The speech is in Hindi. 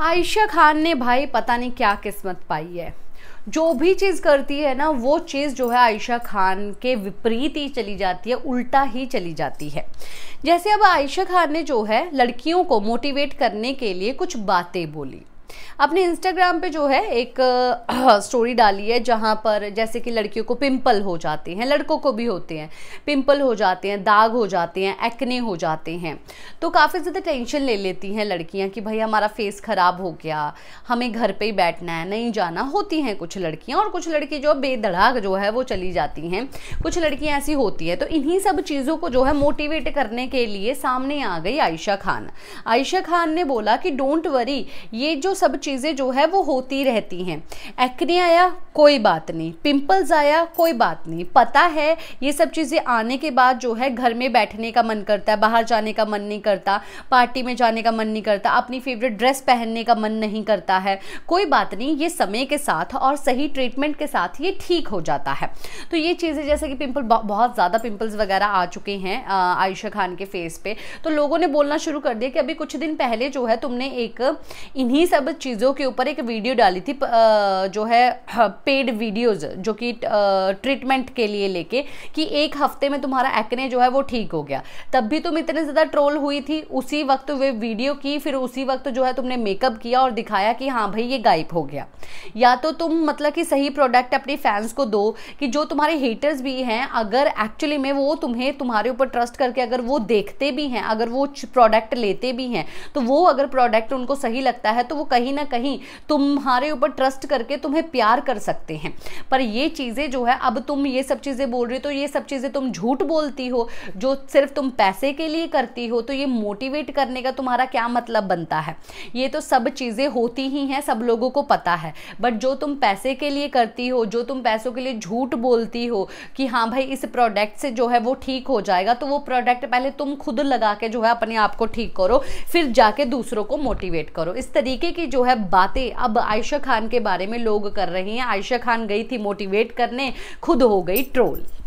आयशा खान ने भाई पता नहीं क्या किस्मत पाई है जो भी चीज़ करती है ना वो चीज़ जो है आयशा खान के विपरीत ही चली जाती है उल्टा ही चली जाती है जैसे अब आयशा खान ने जो है लड़कियों को मोटिवेट करने के लिए कुछ बातें बोली अपने इंस्टाग्राम पे जो है एक स्टोरी डाली है जहाँ पर जैसे कि लड़कियों को पिंपल हो जाते हैं लड़कों को भी होते हैं पिंपल हो जाते हैं दाग हो जाते हैं एक्ने हो जाते हैं तो काफ़ी ज़्यादा टेंशन ले लेती हैं लड़कियाँ कि भाई हमारा फेस ख़राब हो गया हमें घर पर ही बैठना है नहीं जाना होती हैं कुछ लड़कियाँ और कुछ लड़की जो बेधड़ाक जो है वो चली जाती हैं कुछ लड़कियाँ ऐसी होती हैं तो इन्हीं सब चीज़ों को जो है मोटिवेट करने के लिए सामने आ गई आयशा खान आयशा खान ने बोला कि डोंट वरी ये जो सब चीज़ें जो है वो होती रहती हैं एक्ने आया कोई बात नहीं पिंपल्स आया कोई बात नहीं पता है ये सब चीज़ें आने के बाद जो है घर में बैठने का मन करता है बाहर जाने का मन नहीं करता पार्टी में जाने का मन नहीं करता अपनी फेवरेट ड्रेस पहनने का मन नहीं करता है कोई बात नहीं ये समय के साथ और सही ट्रीटमेंट के साथ ये ठीक हो जाता है तो ये चीज़ें जैसे कि पिंपल बहुत ज़्यादा पिंपल्स वगैरह आ चुके हैं आयशा खान के फेस पे तो लोगों ने बोलना शुरू कर दिया कि अभी कुछ दिन पहले जो है तुमने एक इन्हीं सब सब चीज़ों के ऊपर एक वीडियो डाली थी जो है पेड वीडियोस जो कि ट्रीटमेंट के लिए लेके कि एक हफ्ते में तुम्हारा एक्ने जो है वो ठीक हो गया तब भी तुम इतने ज़्यादा ट्रोल हुई थी उसी वक्त वे वीडियो की फिर उसी वक्त जो है तुमने मेकअप किया और दिखाया कि हाँ भाई ये गायब हो गया या तो तुम मतलब कि सही प्रोडक्ट अपने फैंस को दो कि जो तुम्हारे हेटर्स भी हैं अगर एक्चुअली में वो तुम्हें तुम्हारे ऊपर ट्रस्ट करके अगर वो देखते भी हैं अगर वो प्रोडक्ट लेते भी हैं तो वो अगर प्रोडक्ट उनको सही लगता है तो वो कहीं ना कहीं तुम्हारे ऊपर ट्रस्ट करके तुम्हें प्यार कर सकते हैं पर ये चीज़ें जो है अब तुम ये सब चीज़ें बोल रही हो तो ये सब चीज़ें तुम झूठ बोलती हो जो सिर्फ तुम पैसे के लिए करती हो तो ये मोटिवेट करने का तुम्हारा क्या मतलब बनता है ये तो सब चीज़ें होती ही हैं सब लोगों को पता है बट जो तुम पैसे के लिए करती हो जो तुम पैसों के लिए झूठ बोलती हो कि हाँ भाई इस प्रोडक्ट से जो है वो ठीक हो जाएगा तो वो प्रोडक्ट पहले तुम खुद लगा के जो है अपने आप को ठीक करो फिर जाके दूसरों को मोटिवेट करो इस तरीके की की जो है बातें अब आयशा खान के बारे में लोग कर रहे हैं आयशा खान गई थी मोटिवेट करने खुद हो गई ट्रोल